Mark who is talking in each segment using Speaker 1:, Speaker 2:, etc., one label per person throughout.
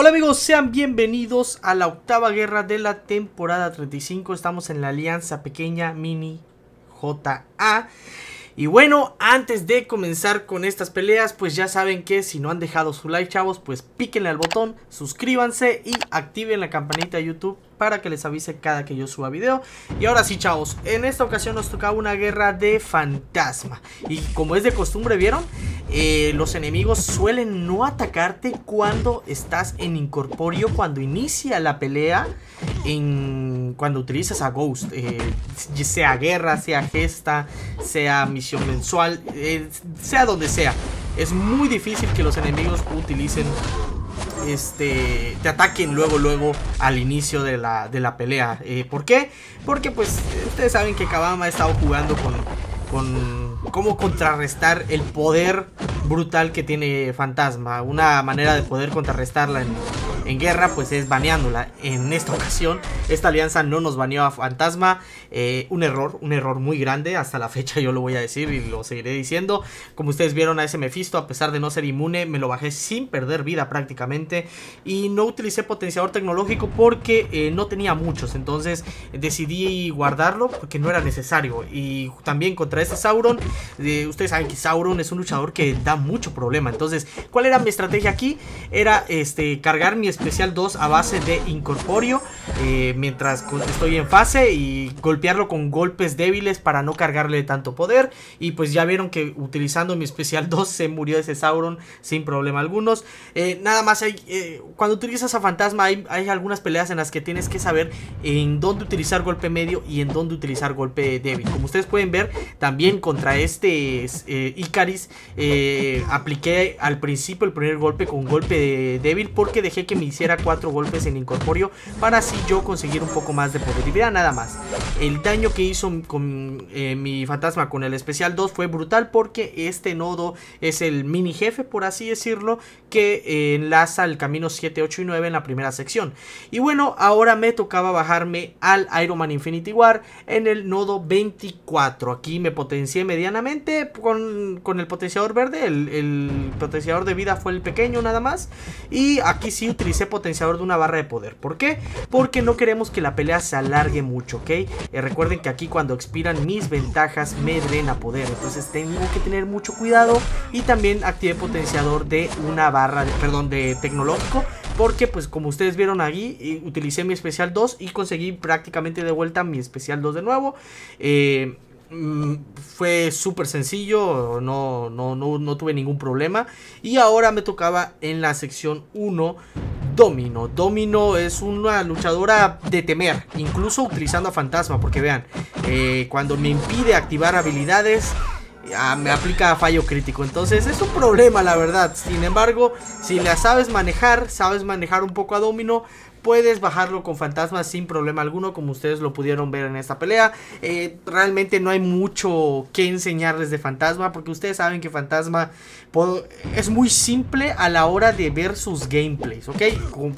Speaker 1: Hola amigos, sean bienvenidos a la octava guerra de la temporada 35. Estamos en la alianza pequeña mini JA. Y bueno, antes de comenzar con estas peleas, pues ya saben que si no han dejado su like, chavos, pues píquenle al botón, suscríbanse y activen la campanita de YouTube para que les avise cada que yo suba video. Y ahora sí, chavos, en esta ocasión nos toca una guerra de fantasma. Y como es de costumbre, ¿vieron? Eh, los enemigos suelen no atacarte cuando estás en incorporio cuando inicia la pelea, en, cuando utilizas a Ghost, eh, sea guerra, sea gesta, sea misión mensual, eh, sea donde sea. Es muy difícil que los enemigos utilicen, este, te ataquen luego, luego al inicio de la, de la pelea. ¿Por qué? Porque pues ustedes saben que Kabama ha estado jugando con con cómo contrarrestar el poder brutal que tiene Fantasma. Una manera de poder contrarrestarla en, en guerra, pues es baneándola. En esta ocasión, esta alianza no nos baneó a Fantasma. Eh, un error, un error muy grande. Hasta la fecha yo lo voy a decir y lo seguiré diciendo. Como ustedes vieron a ese Mephisto, a pesar de no ser inmune, me lo bajé sin perder vida prácticamente. Y no utilicé potenciador tecnológico porque eh, no tenía muchos. Entonces decidí guardarlo porque no era necesario. Y también contra este Sauron, eh, ustedes saben que Sauron es un luchador que da mucho problema. Entonces, ¿cuál era mi estrategia aquí? Era este cargar mi especial 2 a base de incorporio eh, mientras estoy en fase y golpearlo con golpes débiles para no cargarle tanto poder. Y pues ya vieron que utilizando mi especial 2 se murió ese Sauron sin problema algunos. Eh, nada más, hay, eh, cuando utilizas a Fantasma hay, hay, algunas peleas en las que tienes que saber en dónde utilizar golpe medio y en dónde utilizar golpe débil. Como ustedes pueden ver, también contra este Icaris apliqué al principio el primer golpe con golpe débil porque dejé que mi hiciera cuatro golpes en incorporio para así yo conseguir un poco más de poder. nada más, el daño que hizo con eh, mi fantasma con el especial 2 fue brutal porque este nodo es el mini jefe, por así decirlo, que eh, enlaza el camino 7, 8 y 9 en la primera sección. Y bueno, ahora me tocaba bajarme al Iron Man Infinity War en el nodo 24. Aquí me potencié medianamente con, el potenciador verde, el, el potenciador de vida fue el pequeño nada más. Y aquí sí utilicé potenciador de una barra de poder. ¿Por qué? Porque no queremos que la pelea se alargue mucho, ¿ok? Eh, recuerden que aquí cuando expiran mis ventajas me a poder. Entonces tengo que tener mucho cuidado. Y también activé potenciador de una barra, perdón, de tecnológico. Porque pues como ustedes vieron aquí, utilicé mi especial 2 y conseguí prácticamente de vuelta mi especial 2 de nuevo. Eh, mm, fue súper sencillo, no, no, no, tuve ningún problema. Y ahora me tocaba en la sección 1 Domino. Domino es una luchadora de temer, incluso utilizando a Fantasma, porque vean, eh, cuando me impide activar habilidades, ah, me aplica fallo crítico. Entonces es un problema, la verdad. Sin embargo, si la sabes manejar, sabes manejar un poco a Domino, Puedes bajarlo con fantasma sin problema alguno, como ustedes lo pudieron ver en esta pelea. Eh, realmente no hay mucho que enseñarles de fantasma, porque ustedes saben que fantasma es muy simple a la hora de ver sus gameplays, ¿ok?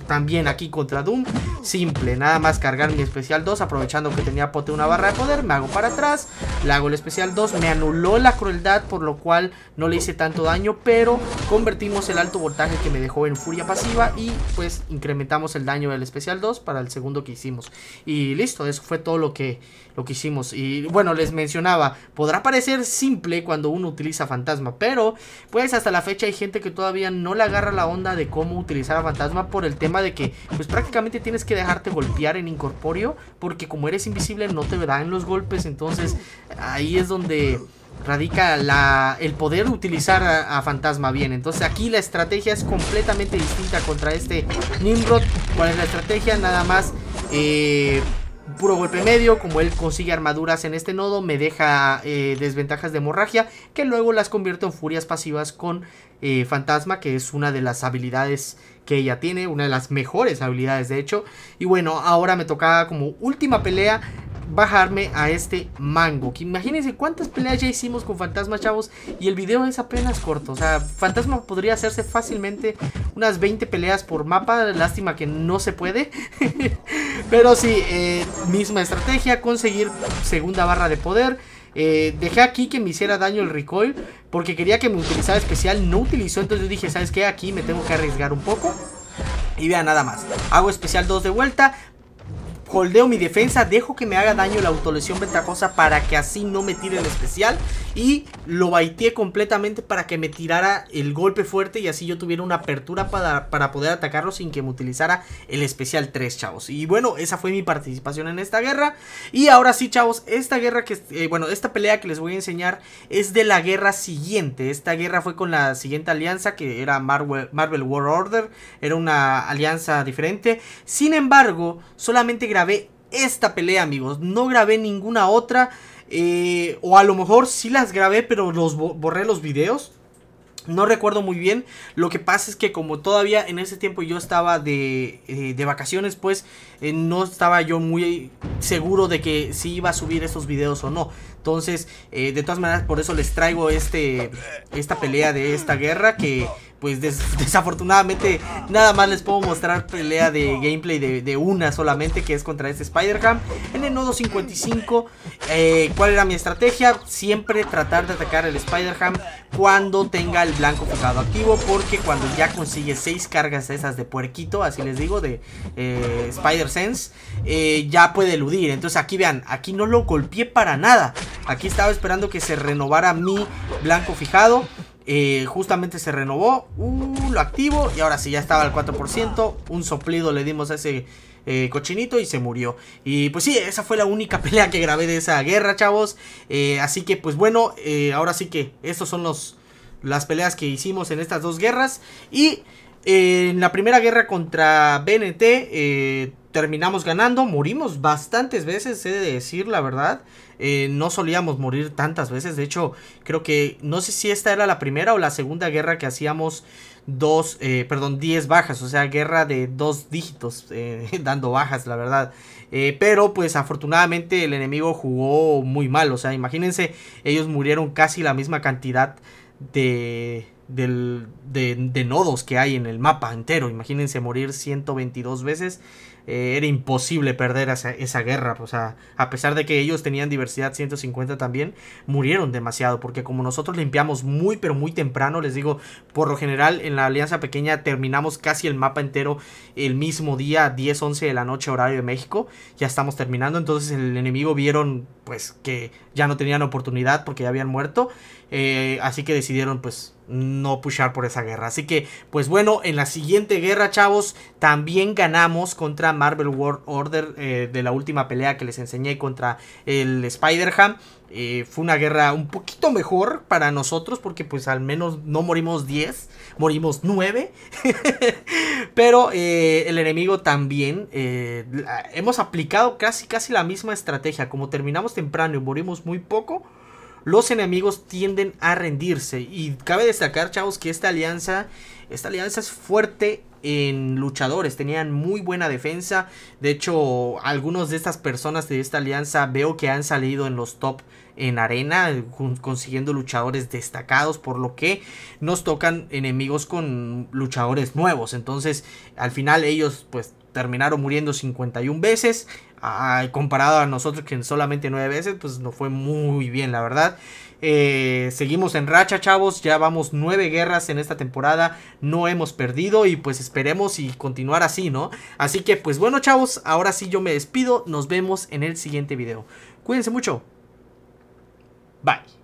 Speaker 1: también aquí contra Doom, simple, nada más cargar mi especial 2, aprovechando que tenía pote una barra de poder, me hago para atrás, le hago el especial 2, me anuló la crueldad, por lo cual no le hice tanto daño, pero convertimos el alto voltaje que me dejó en furia pasiva y pues incrementamos el daño del especial 2 para el segundo que hicimos. Y listo, eso fue todo lo que, lo que hicimos. Y bueno, les mencionaba, podrá parecer simple cuando uno utiliza fantasma, pero pues hasta la fecha hay gente que todavía no le agarra la onda de cómo utilizar a fantasma por el tema de que pues prácticamente tienes que dejarte golpear en incorporio, porque como eres invisible no te dan los golpes, entonces ahí es donde radica el poder utilizar a, Fantasma bien. Entonces aquí la estrategia es completamente distinta contra este Nimrod. ¿Cuál es la estrategia? Nada más eh, puro golpe medio. Como él consigue armaduras en este nodo, me deja eh, desventajas de hemorragia. Que luego las convierto en furias pasivas con eh, Fantasma, que es una de las habilidades que ella tiene, una de las mejores habilidades de hecho. Y bueno, ahora me toca como última pelea bajarme a este mango. Que imagínense cuántas peleas ya hicimos con fantasmas, chavos. Y el video es apenas corto. O sea, fantasma podría hacerse fácilmente unas 20 peleas por mapa. Lástima que no se puede. Pero sí, eh, misma estrategia. Conseguir segunda barra de poder. Eh, dejé aquí que me hiciera daño el recoil porque quería que me utilizara especial, no utilizó, entonces dije, ¿sabes qué? Aquí me tengo que arriesgar un poco. Y vean nada más, hago especial 2 de vuelta, Holdeo mi defensa, dejo que me haga daño la autolesión ventajosa para que así no me tire el especial. Y lo baiteé completamente para que me tirara el golpe fuerte y así yo tuviera una apertura para, poder atacarlo sin que me utilizara el especial 3, chavos. Y bueno, esa fue mi participación en esta guerra. Y ahora sí, chavos, esta guerra que... Eh, bueno, esta pelea que les voy a enseñar es de la guerra siguiente. Esta guerra fue con la siguiente alianza que era Marvel, Marvel War Order. Era una alianza diferente. Sin embargo, solamente grabé esta pelea, amigos. No grabé ninguna otra. Eh, o a lo mejor sí las grabé, pero los borré los videos. No recuerdo muy bien. Lo que pasa es que como todavía en ese tiempo yo estaba de, eh, vacaciones, pues eh, no estaba yo muy seguro de que si iba a subir esos videos o no. Entonces, de todas maneras, por eso les traigo este, esta pelea de esta guerra que pues desafortunadamente nada más les puedo mostrar pelea de gameplay de, una solamente que es contra este Spider-Ham en el nodo 55 eh, ¿cuál era mi estrategia? siempre tratar de atacar el Spider-Ham cuando tenga el blanco Fijado activo porque cuando ya consigue 6 cargas esas de puerquito, así les digo de eh, Spider-Sense eh, ya puede eludir, entonces aquí vean aquí no lo golpeé para nada, aquí estaba esperando que se renovara mi blanco fijado eh, justamente se renovó. Uh, lo activo. Y ahora sí, ya estaba al 4%. Un soplido le dimos a ese eh, cochinito y se murió. Y pues sí, esa fue la única pelea que grabé de esa guerra, chavos. Eh, así que pues bueno, ahora sí que estos son los, las peleas que hicimos en estas dos guerras. Y en la primera guerra contra BNT eh, terminamos ganando, morimos bastantes veces, he de decir la verdad. Eh, no solíamos morir tantas veces, de hecho creo que no sé si esta era la primera o la segunda guerra que hacíamos dos, eh, perdón, diez bajas, o sea, guerra de dos dígitos, dando bajas, la verdad. pero pues afortunadamente el enemigo jugó muy mal, o sea, imagínense, ellos murieron casi la misma cantidad de del, de, nodos que hay en el mapa entero. Imagínense morir 122 veces. Eh, era imposible perder esa, esa, guerra. O sea, a pesar de que ellos tenían diversidad 150 también, murieron demasiado. Porque como nosotros limpiamos muy, pero muy temprano, les digo, por lo general en la Alianza Pequeña terminamos casi el mapa entero el mismo día, 10, 11 de la noche, horario de México. Ya estamos terminando. Entonces el enemigo vieron pues que ya no tenían oportunidad porque ya habían muerto. Eh, así que decidieron pues no pushar por esa guerra. Así que, pues bueno, en la siguiente guerra, chavos, también ganamos contra Marvel World Order eh, de la última pelea que les enseñé contra el Spider-Ham. Eh, fue una guerra un poquito mejor para nosotros porque pues al menos no morimos 10, morimos 9. Pero eh, el enemigo también. hemos aplicado casi, casi la misma estrategia. Como terminamos temprano y morimos muy poco, los enemigos tienden a rendirse. Y cabe destacar, chavos, que esta alianza, esta alianza es fuerte en luchadores. Tenían muy buena defensa. De hecho, algunos de estas personas de esta alianza veo que han salido en los top en arena, consiguiendo luchadores destacados, por lo que nos tocan enemigos con luchadores nuevos. Entonces, al final ellos pues terminaron muriendo 51 veces. comparado a nosotros que solamente 9 veces, pues no fue muy bien, la verdad. Eh, seguimos en racha, chavos. Ya vamos 9 guerras en esta temporada. No hemos perdido y pues esperemos y continuar así, ¿no? Así que pues bueno, chavos, ahora sí yo me despido. Nos vemos en el siguiente video. Cuídense mucho. Bye.